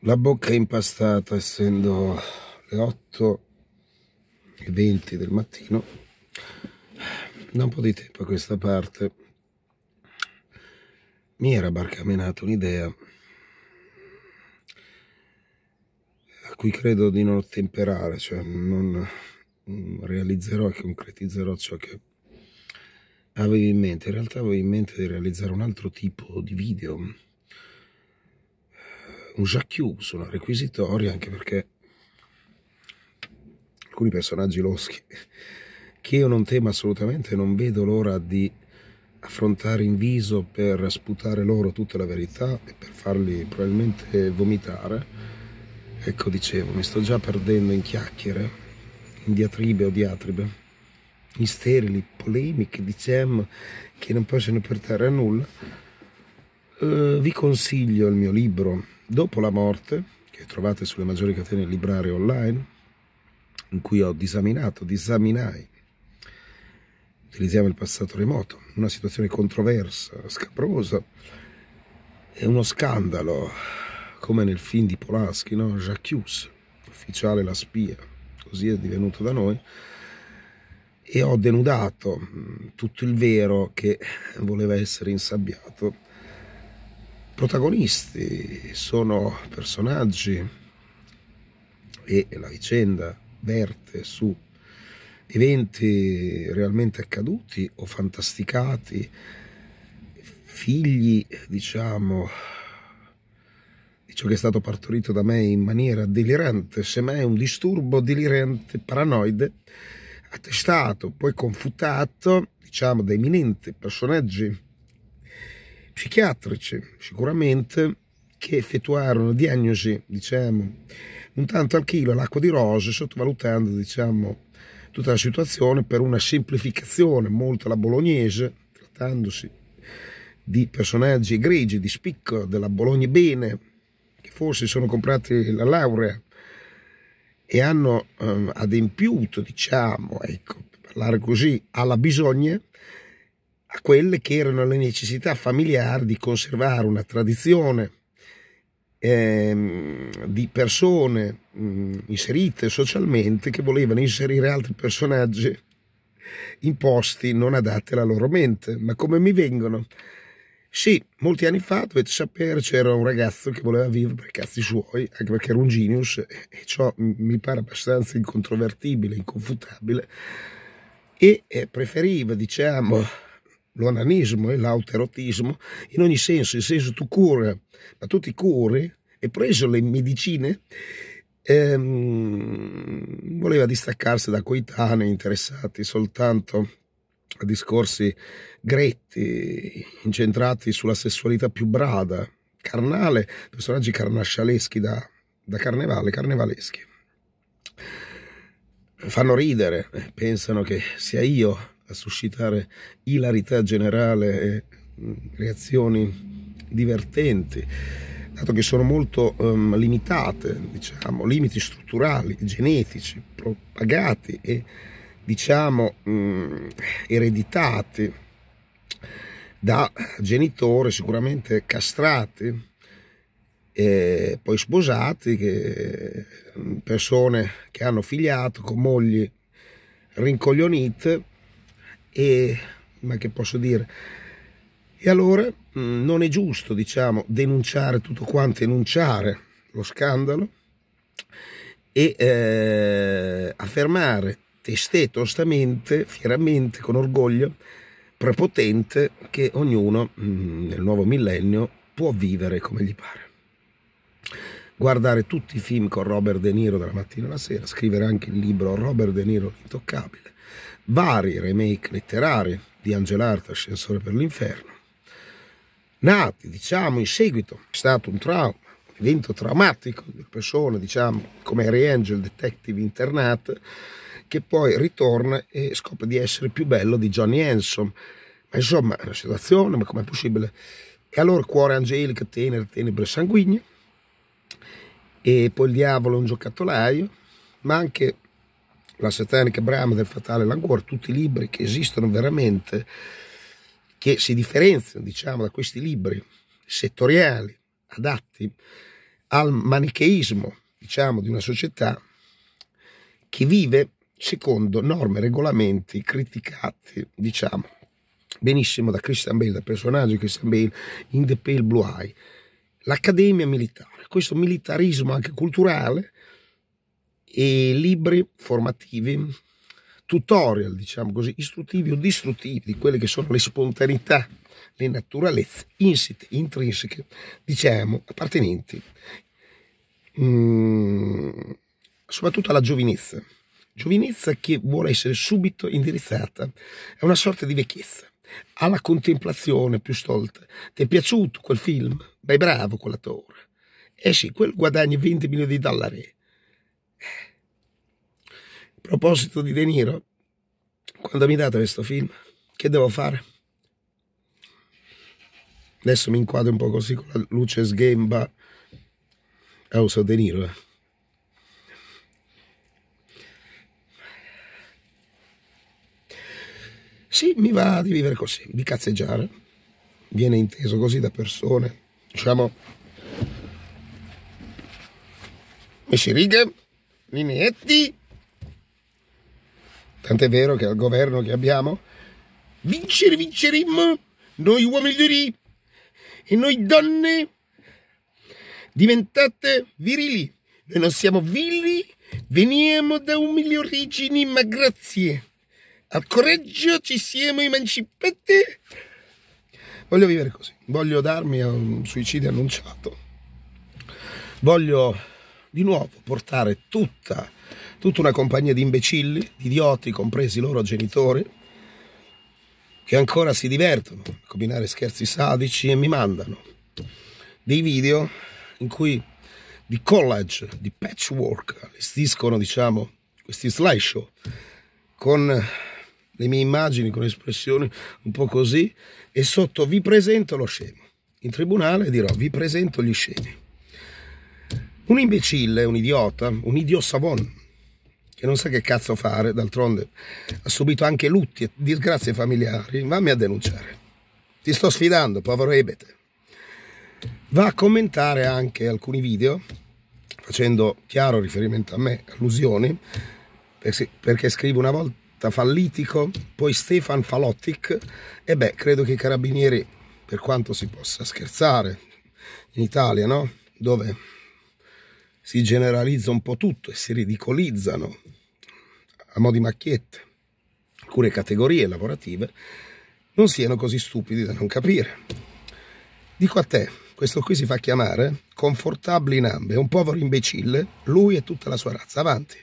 La bocca è impastata essendo le 8 e 20 del mattino da un po' di tempo a questa parte mi era barcamenata un'idea a cui credo di non ottemperare, cioè non realizzerò e concretizzerò ciò che avevo in mente. In realtà avevo in mente di realizzare un altro tipo di video, un jacques su una requisitoria, anche perché alcuni personaggi loschi che io non temo assolutamente, non vedo l'ora di affrontare in viso per sputare loro tutta la verità e per farli probabilmente vomitare. Ecco, dicevo, mi sto già perdendo in chiacchiere, in diatribe o diatribe, in sterili polemiche, di diciamo, che non possono portare a nulla. Eh, vi consiglio il mio libro Dopo la morte, che trovate sulle maggiori catene librarie online, in cui ho disaminato, disaminai utilizziamo il passato remoto, una situazione controversa, scabrosa, è uno scandalo, come nel film di Polaschi, no? Jacques, ufficiale la spia, così è divenuto da noi, e ho denudato mm, tutto il vero che voleva essere insabbiato. Protagonisti sono personaggi e la vicenda verte su eventi realmente accaduti o fantasticati, figli, diciamo, di ciò che è stato partorito da me in maniera delirante, semmai un disturbo delirante, paranoide, attestato, poi confutato, diciamo, da eminenti personaggi psichiatrici, sicuramente, che effettuarono diagnosi, diciamo, un tanto al chilo all'acqua di rose, sottovalutando, diciamo, tutta la situazione per una semplificazione molto alla bolognese, trattandosi di personaggi egregi, di spicco della Bologna Bene, che forse sono comprati la laurea e hanno eh, adempiuto, diciamo, ecco, per parlare così, alla bisogna, a quelle che erano le necessità familiari di conservare una tradizione ehm, di persone mh, mm, inserite socialmente che volevano inserire altri personaggi in posti non adatti alla loro mente. Ma come mi vengono? Sì, molti anni fa dovete sapere c'era un ragazzo che voleva vivere per i cazzi suoi, anche perché era un genius e ciò mi pare abbastanza incontrovertibile, inconfutabile e preferiva, diciamo, l'onanismo e l'autoerotismo, in ogni senso, in senso tu cura, ma tu ti curi e preso le medicine ehm, voleva distaccarsi da coetanei interessati soltanto a discorsi gretti, incentrati sulla sessualità più brada, carnale, personaggi carnascialeschi da, da carnevale, carnevaleschi. Fanno ridere, eh, pensano che sia io a suscitare ilarità generale e mm, reazioni divertenti, dato che sono molto um, limitate, diciamo, limiti strutturali, genetici, propagati e diciamo um, ereditati da genitori sicuramente castrati e poi sposati, che mm, persone che hanno figliato con mogli rincoglionite e ma che posso dire? E allora mm, non è giusto, diciamo, denunciare tutto quanto, enunciare lo scandalo e eh, affermare testé, tostamente, fieramente, con orgoglio, prepotente, che ognuno mm, nel nuovo millennio può vivere come gli pare. Guardare tutti i film con Robert De Niro dalla mattina alla sera, scrivere anche il libro Robert De Niro l'intoccabile, vari remake letterari di Angel Art, Ascensore per l'Inferno, nati diciamo in seguito, è stato un trauma, un evento traumatico di persone diciamo come Harry Angel Detective Internat, che poi ritorna e scopre di essere più bello di Johnny Hanson. Ma insomma, è una situazione, ma com'è possibile? E allora cuore angelico, tenere, tenebre sanguigno, e poi il diavolo è un giocattolaio, ma anche la satanica brama del fatale Langor, tutti i libri che esistono veramente, che si differenziano diciamo, da questi libri settoriali adatti al manicheismo diciamo, di una società che vive secondo norme e regolamenti criticati diciamo, benissimo da Christian Bale, da personaggio di Christian Bale in The Pale Blue Eye. L'Accademia Militare, questo militarismo anche culturale e libri formativi, tutorial, diciamo così, istruttivi o distruttivi di quelle che sono le spontaneità, le naturalezze insite, intrinseche, diciamo, appartenenti mh, mm, soprattutto alla giovinezza. Giovinezza che vuole essere subito indirizzata, a una sorta di vecchiezza alla contemplazione più stolta. Ti è piaciuto quel film? Beh, bravo quell'attore. Eh sì, quel guadagna 20 milioni di dollari. A proposito di De Niro, quando mi date questo film, che devo fare? Adesso mi inquadro un po' così con la luce sghemba. Ah, uso De Niro, eh. Sì, mi va di vivere così, di cazzeggiare. Viene inteso così da persone, diciamo... si righe li metti. Tant'è vero che al governo che abbiamo vincere vinceremmo noi uomini e noi donne diventate virili. Noi non siamo vili, veniamo da umili origini, ma grazie al coraggio ci siamo emancipati. Voglio vivere così, voglio darmi un suicidio annunciato, voglio di nuovo portare tutta, tutta una compagnia di imbecilli, di idioti, compresi i loro genitori, che ancora si divertono a combinare scherzi sadici e mi mandano dei video in cui di college, di patchwork, allestiscono diciamo questi slideshow con le mie immagini, con espressioni un po' così e sotto vi presento lo scemo. In tribunale dirò vi presento gli scemi. Un imbecille, un idiota, un idio savon, che non sa che cazzo fare, d'altronde ha subito anche lutti e disgrazie familiari, vammi a denunciare. Ti sto sfidando, povero ebete. Va a commentare anche alcuni video, facendo chiaro riferimento a me, allusioni, perché scrive una volta Fallitico, poi Stefan Falottic, e beh, credo che i carabinieri, per quanto si possa scherzare in Italia, no? Dove si generalizza un po' tutto e si ridicolizzano a mo' di macchiette alcune categorie lavorative, non siano così stupidi da non capire. Dico a te, questo qui si fa chiamare confortabile in ambe, un povero imbecille, lui e tutta la sua razza. Avanti.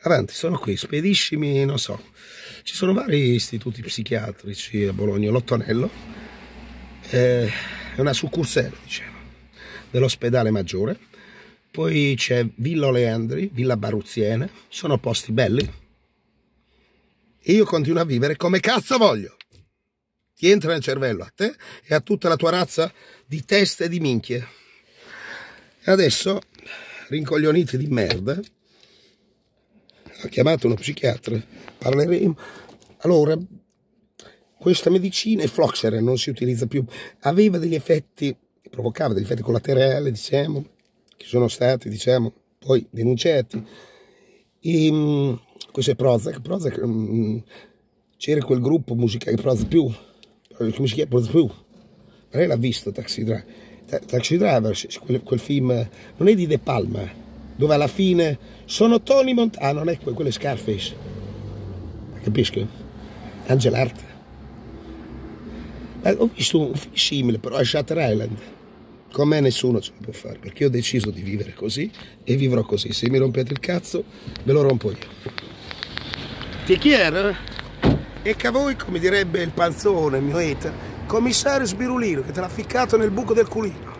Avanti, sono qui, spediscimi, non so. Ci sono vari istituti psichiatrici a Bologna, l'Ottonello, eh, è una succursale, diciamo dell'ospedale maggiore, poi c'è Villa Oleandri, Villa Baruzziene, sono posti belli. E io continuo a vivere come cazzo voglio. Ti entra nel cervello a te e a tutta la tua razza di teste di minchie. E adesso, rincoglioniti di merda, ha chiamato uno psichiatra, parleremo. Allora, questa medicina, e Floxer non si utilizza più, aveva degli effetti che provocava degli effetti collaterali, diciamo, che sono stati, diciamo, poi denunciati. E, mh, mm, questo è Prozac, Prozac mh, mm, c'era quel gruppo musicale, Prozac più, come si chiama? Prozac più, lei l'ha visto Taxi Driver, Taxi Driver, quel, quel, film, non è di De Palma, dove alla fine sono Tony Montana, ah non è quello è Scarface, capisco? Angel Art. Eh, ho visto un film simile però a Shutter Island con me nessuno ce lo può fare, perché io ho deciso di vivere così e vivrò così. Se mi rompete il cazzo, ve lo rompo io. Ti chiedo? E che a voi, come direbbe il panzone, il mio eter commissario sbirulino che te l'ha ficcato nel buco del culino.